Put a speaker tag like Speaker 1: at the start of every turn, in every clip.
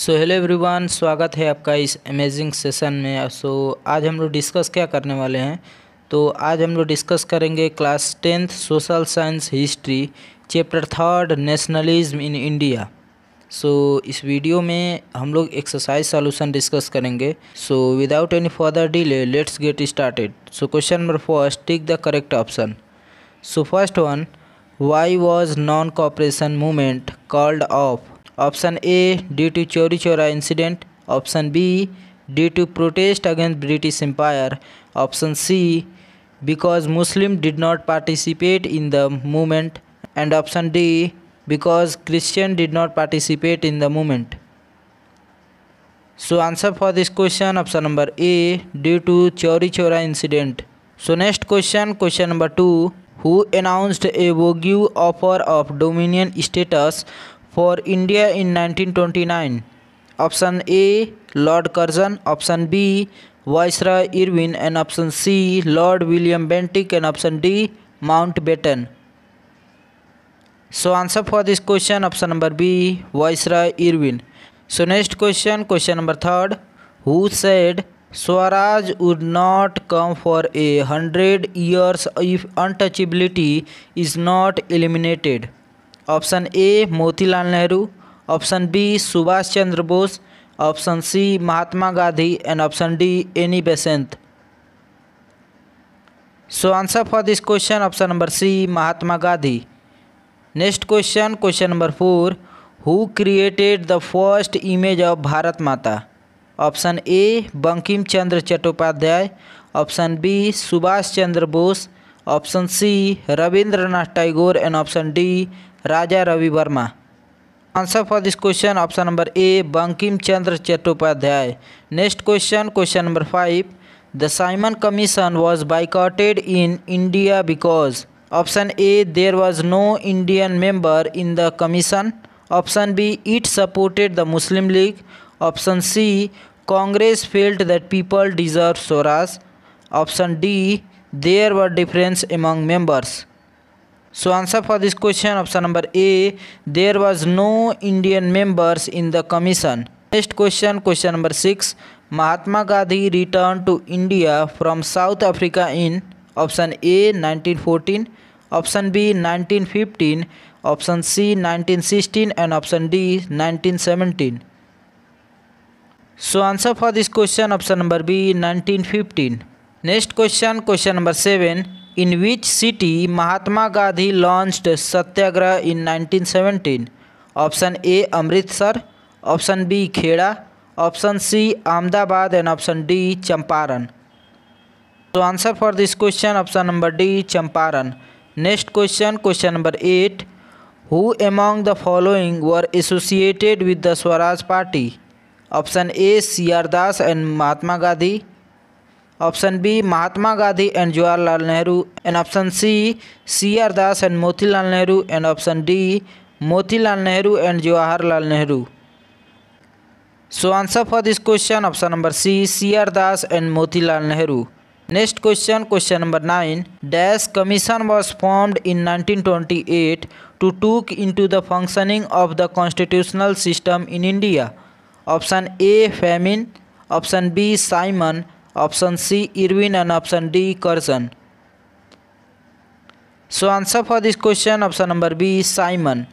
Speaker 1: So hello everyone स्वागत है आपका इस अमेजिंग सेशन में सो so, आज हम लोग डिस्कस क्या करने वाले हैं तो आज हम लोग डिस्कस करेंगे class tenth social science history chapter third nationalism in India so इस वीडियो में हम लोग एक्सरसाइज सॉल्यूशन डिस्कस करेंगे so without any further delay let's get started so question number first tick the correct option so first one why was non cooperation movement called off option A due to Chauri Chaura incident option B due to protest against British empire option C because muslim did not participate in the movement and option d because christian did not participate in the movement so answer for this question option number a due to chauri chora incident so next question question number 2 who announced a vogue offer of dominion status for India in 1929 option A Lord Curzon option B viceroy Irwin and option C Lord William Bentinck and option D Mountbatten so answer for this question option number B viceroy Irwin so next question question number third who said swaraj would not come for a hundred years if untouchability is not eliminated option A Motilal Nehru option B Subhash Chandra Bose option C Mahatma Gandhi and option D Annie Besant so answer for this question option number C Mahatma Gandhi next question question number four who created the first image of Bharat Mata option A Bankim Chandra Chattopadhyay option B Subhash Chandra Bose option C Rabindranath Tagore and option D Raja Ravi Varma answer for this question option number A Bankim Chandra Chattopadhyay next question question number five the Simon commission was boycotted in India because option A there was no Indian member in the commission option B it supported the Muslim league option C Congress failed that people deserve swaraj option D there were difference among members So answer for this question option number A there was no Indian members in the commission. Next question question number 6 Mahatma Gandhi returned to India from South Africa in option A 1914 option B 1915 option C 1916 and option D 1917 so answer for this question option number B 1915 next question question number 7 in which city Mahatma Gandhi launch satyagraha in 1917 option A Amritsar option B Kheda option C Ahmedabad and option D Champaran तो answer for this question option number D Champaran next question question number eight who among the following were associated with the Swaraj party option A C R Das and Mahatma Gandhi option B Mahatma Gandhi and Jawaharlal Nehru and option C C R Das and Motilal Nehru and option D Motilal Nehru and Jawaharlal Nehru so answer for this question option number C C R Das and Motilal Nehru next question question number nine dash commission was formed in 1928 to took to the functioning of the constitutional system in India option A famine option B Simon option C Irwin and option D Curzon so answer for this question option number B Simon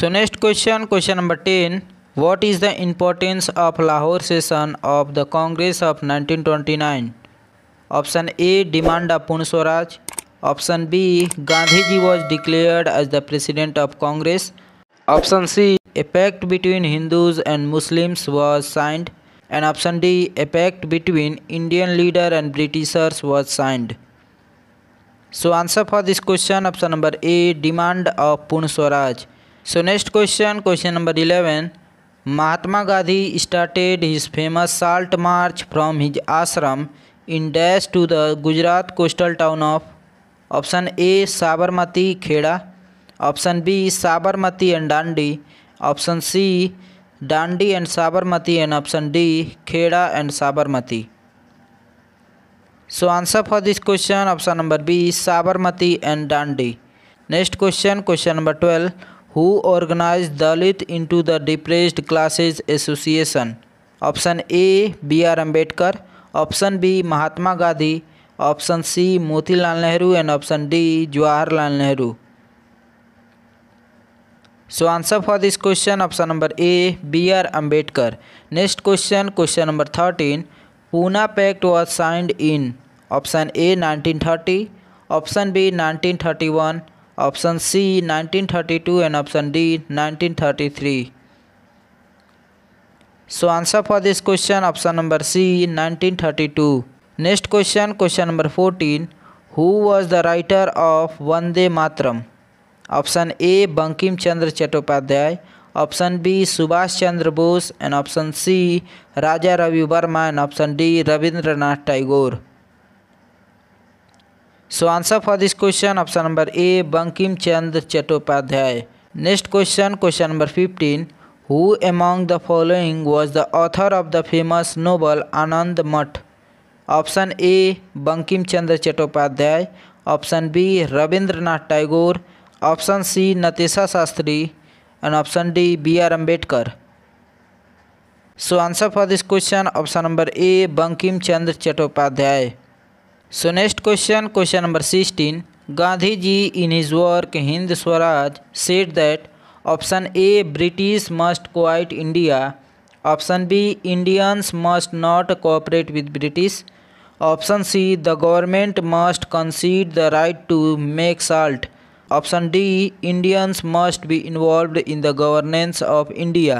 Speaker 1: so next question question number ten what is the importance of Lahore session of the Congress of 1929 option A demand of Purna Swaraj option B Gandhi ji was declared as the president of Congress option C a pact between Hindus and Muslims was signed and option D a pact between Indian leader and Britishers was signed. So answer for this question option number A demand of Purna Swaraj. So next question question number 11 Mahatma Gandhi started his famous salt march from his ashram in dash to the Gujarat coastal town of option A Sabarmati Kheda option B Sabarmati and Dandi option C Dandi and Sabarmati and option D Kheda and Sabarmati so answer for this question option number B Sabarmati and Dandi next question question number twelve who organise Dalit into the depressed classes association option A B R Ambedkar option B Mahatma Gandhi option C Motilal Nehru and option D Jawaharlal Nehru so answer for this question option number A B R Ambedkar next question question number thirteen Poona pact was signed in option A 1930 option B 1931 option C 1932 and option D 1933 so answer for this question option number C 1932 next question question number fourteen who was the writer of Vande Mataram option A Bankim Chandra Chattopadhyay option B Subhash Chandra Bose and option C Raja Ravi Varma and option D Rabindranath Tagore so answer for this question option number A Bankim Chandra Chattopadhyay next question question number fifteen who among the following was the author of the famous novel Anand Math option A Bankim Chandra Chattopadhyay option B Rabindranath Tagore option C Natisha Shastri and option D B R Ambedkar so answer for this question option number A Bankim Chandra Chattopadhyay so next question question number sixteen Gandhi ji in his work Hind Swaraj said that option A British must quite India option B Indians must not cooperate with British option C the government must concede the right to make salt Option D Indians must be involved in the governance of India.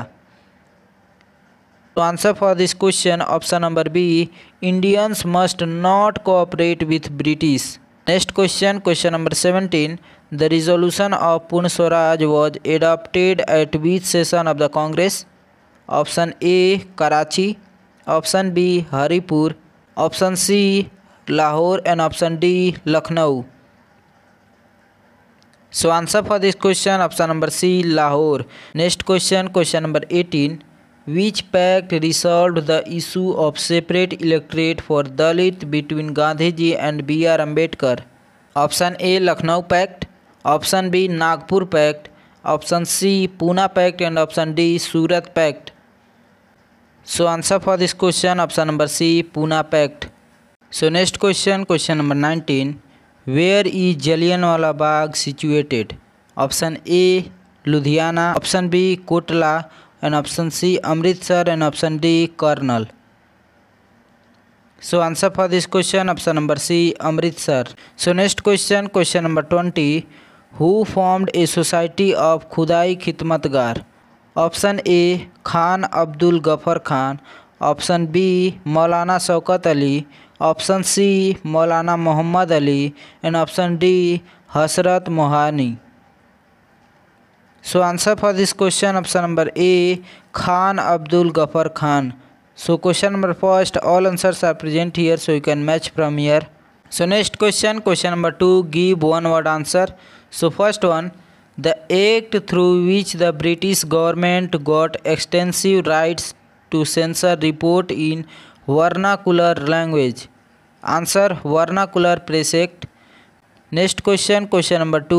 Speaker 1: To answer for this question, option number B Indians must not cooperate with British. Next question, question number 17. The resolution of Pune Swaraj was adopted at which session of the Congress? Option A Karachi, option B Haripur, option C Lahore and option D Lucknow. So answer for this question option number C Lahore next question question number eighteen which pact resolve the issue of separate electorate for Dalit between Gandhi ji and B R Ambedkar option A Lucknow pact option B Nagpur pact option C Poona pact and option D Surat pact so answer for this question option number C Poona pact so next question question number nineteen where is जलियनवाला Bagh situated option A Ludhiana option B Kotla and option C Amritsar and option D Karnal so answer for this question option number C Amritsar so next question question number twenty who formed a society of Khudai Khidmatgar option A Khan Abdul Ghaffar Khan option B Maulana Shaukat Ali option C Maulana Mohammad Ali and option D Hasrat Mohani so answer for this question option number A Khan Abdul Ghaffar Khan so question number first all answers are present here so you can match from here so next question question number two give one word answer so first one the act through which the British government got extensive rights to censor report in vernacular language answer vernacular precept next question question number 2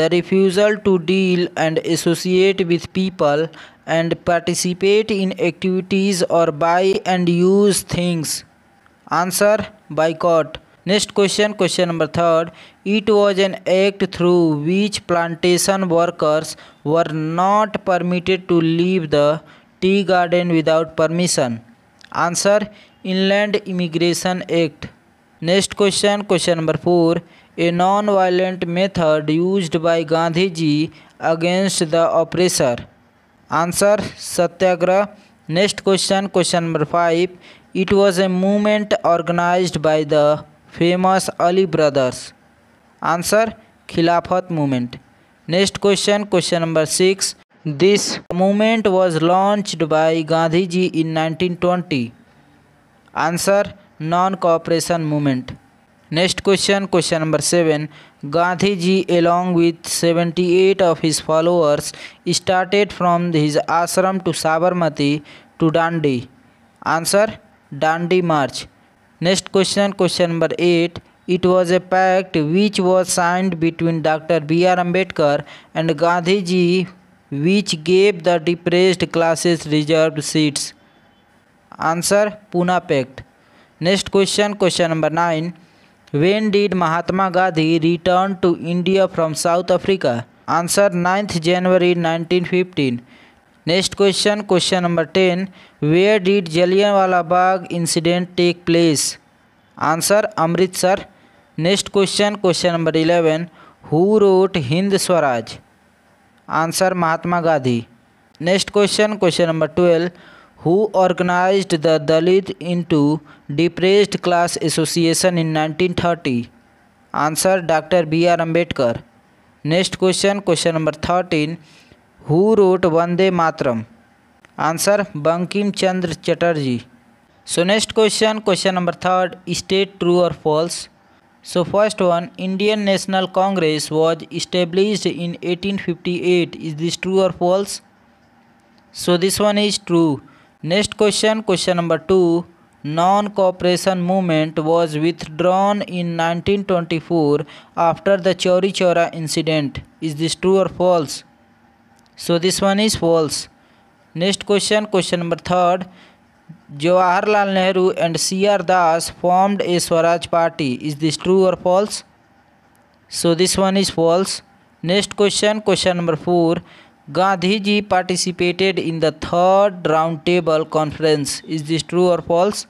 Speaker 1: the refusal to deal and associate with people and participate in activities or buy and use things answer boycott next question question number 3 it was an act through which plantation workers were not permitted to leave the tea garden without permission answer inland immigration act next question question number four a non violent method used by Gandhi ji against the oppressor answer Satyagraha next question question number five it was a movement organised by the famous Ali brothers answer Khilafat movement next question question number six This movement was launched by Gandhi ji in 1920. Answer Non-Cooperation Movement. Next question, question number 7. Gandhi ji along with 78 of his followers started from his ashram to Sabarmati to Dandi. Answer Dandi March. Next question, question number 8. It was a pact which was signed between Dr. B. R. Ambedkar and Gandhi ji. which gave the depressed classes reserve seats answer Poona pact next question question number nine when did Mahatma Gandhi return to India from South Africa answer ninth January nineteen fifteen next question question number ten where did Jallianwala Bagh incident take place answer Amritsar next question question number eleven who wrote Hind Swaraj answer Mahatma Gandhi next question question number twelve who organise the Dalit into depressed class association in 1930 answer doctor B R Ambedkar next question question number thirteen who wrote Vande Mataram answer Bankim Chandra Chatterjee so next question question number third state true or false So first one, Indian National Congress was established in 1858. Is this true or false? So this one is true. Next question, question number 2. Non-cooperation movement was withdrawn in 1924 after the Chori Chaura incident. Is this true or false? So this one is false. Next question, question number third. Jawaharlal Nehru and C.R. Das formed a Swaraj party. Is this true or false? So this one is false. Next question, question number 4. Gandhiji participated in the third round table conference. Is this true or false?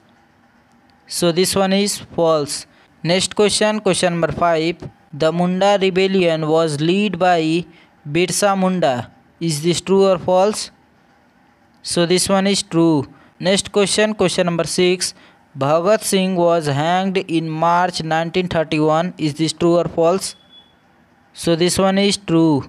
Speaker 1: So this one is false. Next question, question number 5. The Munda rebellion was led by Birsa Munda. Is this true or false? So this one is true. Next question, question number 6. Bhagat Singh was hanged in March 1931. Is this true or false? So this one is true.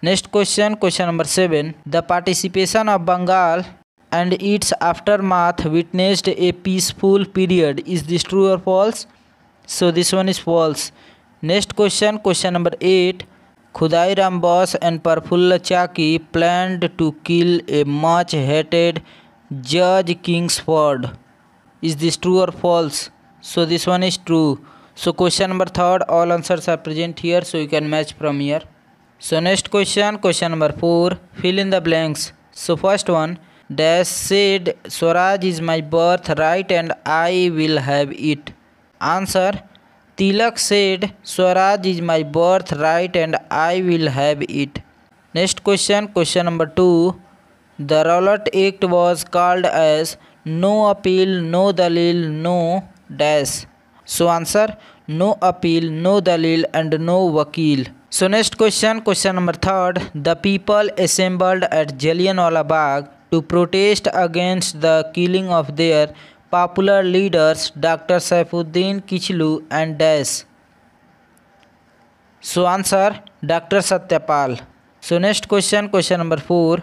Speaker 1: Next question, question number 7. The participation of Bengal and its aftermath witnessed a peaceful period. Is this true or false? So this one is false. Next question, question number 8. Khudai Ram Bose and Parfulla Chaki planned to kill a much hated जज Kingsford is this true or false so this one is true so question number third all answers are present here so you can match from here so next question question number four fill in the blanks so first one dash said Swaraj is my birth right and I will have it answer Tilak said Swaraj is my birth right and I will have it next question question number two The Rowlatt Act was called as No Appeal, No Dalil, No Dash. So answer No Appeal, No Dalil and No Wakil. So next question, question number third. The people assembled at Jallianwala Bagh to protest against the killing of their popular leaders Dr. Saifuddin Kichlu and Dash. So answer Dr. Satyapal. So next question, question number 4.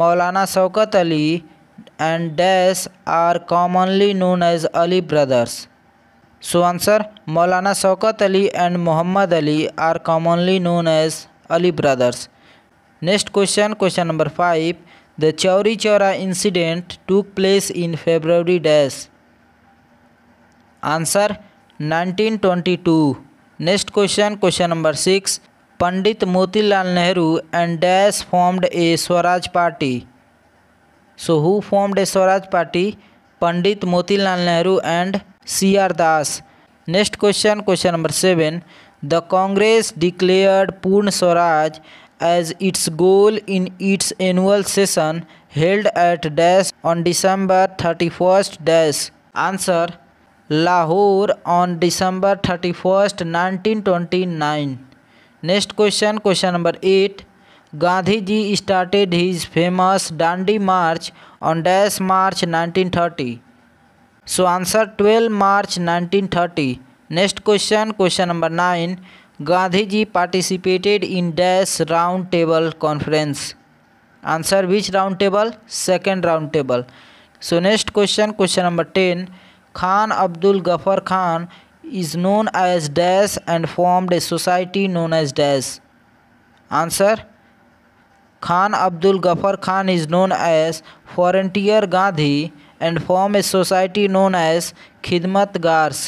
Speaker 1: Maulana Shaukat Ali and Des are commonly known as Ali brothers. So answer Maulana Shaukat Ali and Muhammad Ali are commonly known as Ali brothers. Next question question number 5 the Chauri Chaura incident took place in February Des. Answer 1922. Next question question number 6 Pandit Motilal Nehru and Das formed a Swaraj party. So who formed a Swaraj party? Pandit Motilal Nehru and C.R. Das. Next question, question number 7. The Congress declared Purn Swaraj as its goal in its annual session held at Das on December 31st Das. Answer Lahore on December 31st 1929. Next question question number eight Gandhi ji started his famous Dandi march on dash March 1930 so answer 12 March 1930 next question question number nine Gandhi ji participated in dash round table conference answer which round table second round table so next question question number ten Khan Abdul Ghaffar Khan is known as Das and formed a society known as Das. answer khan abdul ghaffar khan is known as frontier gandhi and formed a society known as khidmatgars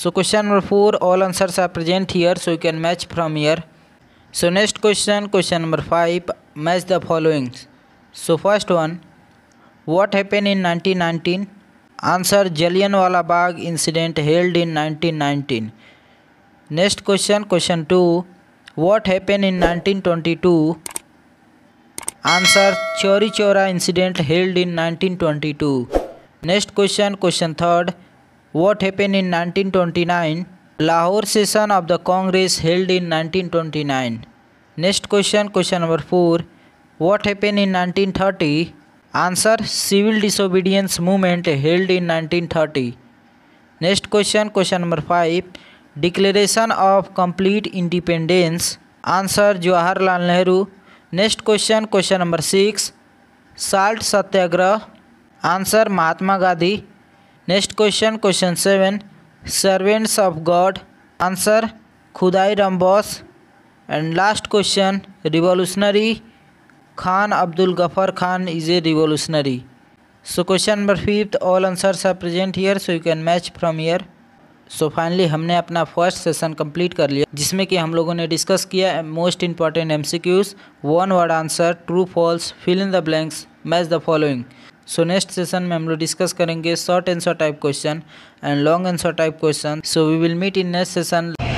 Speaker 1: so question number 4 all answers are present here so you can match from here so next question question number 5 match the following so first one what happened in 1919 answer Jallianwala Bagh incident held in 1919 next question question two what happen in 1922 answer Chauri Chaura incident held in 1922 next question question third what happen in 1929 Lahore session of the Congress held in 1929 next question question number four what happen in 1930 answer civil disobedience movement held in 1930 next question question number five declaration of complete independence answer Jawaharlal Nehru next question question number six salt Satyagraha answer Mahatma Gandhi next question question seven servants of God answer Khudai रामबॉस and last question revolutionary Khan Abdul Ghaffar Khan is a revolutionary so question number fifth all answers are present here so you can match from here so finally हमने अपना first session complete कर लिया जिसमें कि हम लोगों ने डिस्कस किया most important M C Qs one word answer true false fill in the blanks match the following so next session में हम लोग डिस्कस करेंगे short answer type question and long answer type question so we will meet in next session